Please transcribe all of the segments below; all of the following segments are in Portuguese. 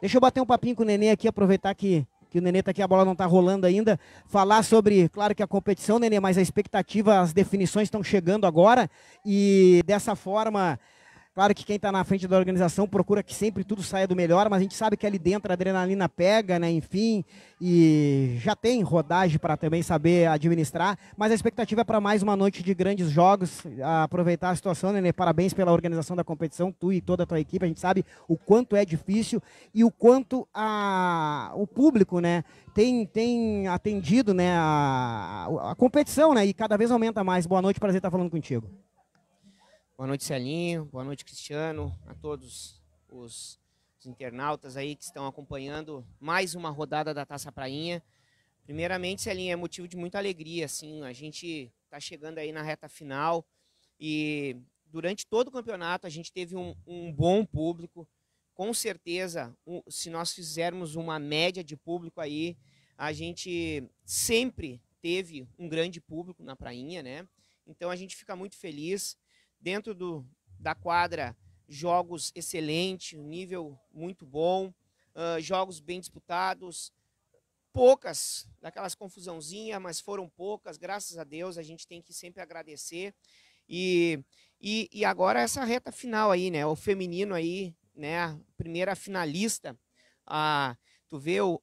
Deixa eu bater um papinho com o Nenê aqui, aproveitar que, que o Nenê tá aqui, a bola não tá rolando ainda. Falar sobre, claro que a competição, Nenê, mas a expectativa, as definições estão chegando agora. E dessa forma, Claro que quem está na frente da organização procura que sempre tudo saia do melhor, mas a gente sabe que ali dentro a adrenalina pega, né? Enfim, e já tem rodagem para também saber administrar. Mas a expectativa é para mais uma noite de grandes jogos, aproveitar a situação, né? Parabéns pela organização da competição, tu e toda a tua equipe. A gente sabe o quanto é difícil e o quanto a, o público, né? Tem, tem atendido né, a, a competição, né? E cada vez aumenta mais. Boa noite, prazer estar falando contigo. Boa noite, Celinho. Boa noite, Cristiano. A todos os, os internautas aí que estão acompanhando mais uma rodada da Taça Prainha. Primeiramente, Celinho, é motivo de muita alegria, assim, a gente está chegando aí na reta final e durante todo o campeonato a gente teve um, um bom público, com certeza, um, se nós fizermos uma média de público aí, a gente sempre teve um grande público na prainha, né? Então a gente fica muito feliz dentro do, da quadra, jogos excelentes, nível muito bom, uh, jogos bem disputados, poucas, daquelas confusãozinhas, mas foram poucas, graças a Deus, a gente tem que sempre agradecer. E, e, e agora essa reta final aí, né? O feminino aí, né? Primeira finalista. Ah, tu vê o,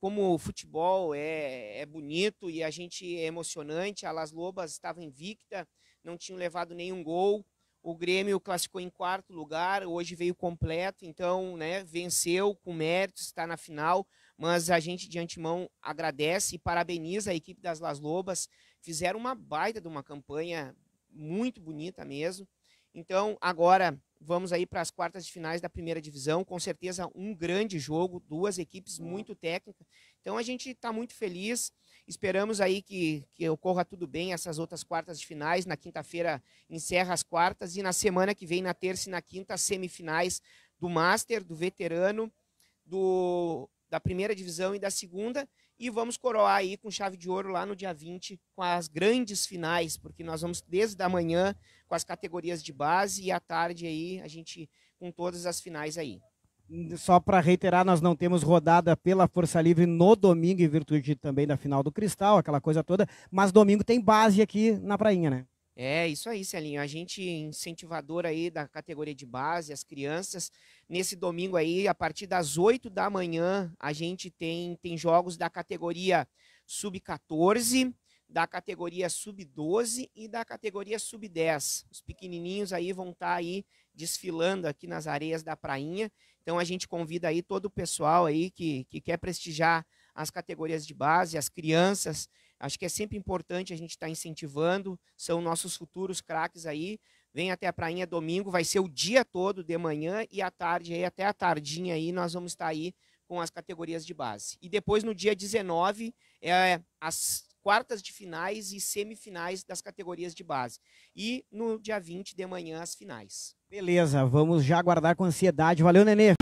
como o futebol é, é bonito e a gente é emocionante, a Las Lobas estava invicta, não tinham levado nenhum gol. O Grêmio classificou em quarto lugar, hoje veio completo, então né, venceu com méritos, está na final. Mas a gente de antemão agradece e parabeniza a equipe das Las Lobas. Fizeram uma baita de uma campanha muito bonita mesmo. Então, agora vamos aí para as quartas de finais da primeira divisão. Com certeza, um grande jogo, duas equipes muito técnicas. Então, a gente está muito feliz. Esperamos aí que, que ocorra tudo bem essas outras quartas de finais. Na quinta-feira encerra as quartas e na semana que vem, na terça e na quinta, as semifinais do Master, do Veterano, do da primeira divisão e da segunda. E vamos coroar aí com chave de ouro lá no dia 20, com as grandes finais, porque nós vamos desde a manhã com as categorias de base e à tarde aí a gente com todas as finais aí. Só para reiterar, nós não temos rodada pela Força Livre no domingo, em virtude também da final do Cristal, aquela coisa toda, mas domingo tem base aqui na Prainha, né? É, isso aí, Celinho. A gente é incentivador aí da categoria de base, as crianças. Nesse domingo aí, a partir das 8 da manhã, a gente tem, tem jogos da categoria sub-14, da categoria sub-12 e da categoria sub-10. Os pequenininhos aí vão estar tá aí desfilando aqui nas areias da prainha. Então a gente convida aí todo o pessoal aí que, que quer prestigiar as categorias de base, as crianças Acho que é sempre importante a gente estar tá incentivando, são nossos futuros craques aí. Vem até a prainha domingo, vai ser o dia todo de manhã e à tarde aí até a tardinha aí nós vamos estar tá aí com as categorias de base. E depois no dia 19 é as quartas de finais e semifinais das categorias de base. E no dia 20 de manhã as finais. Beleza, vamos já aguardar com ansiedade. Valeu, Nenê.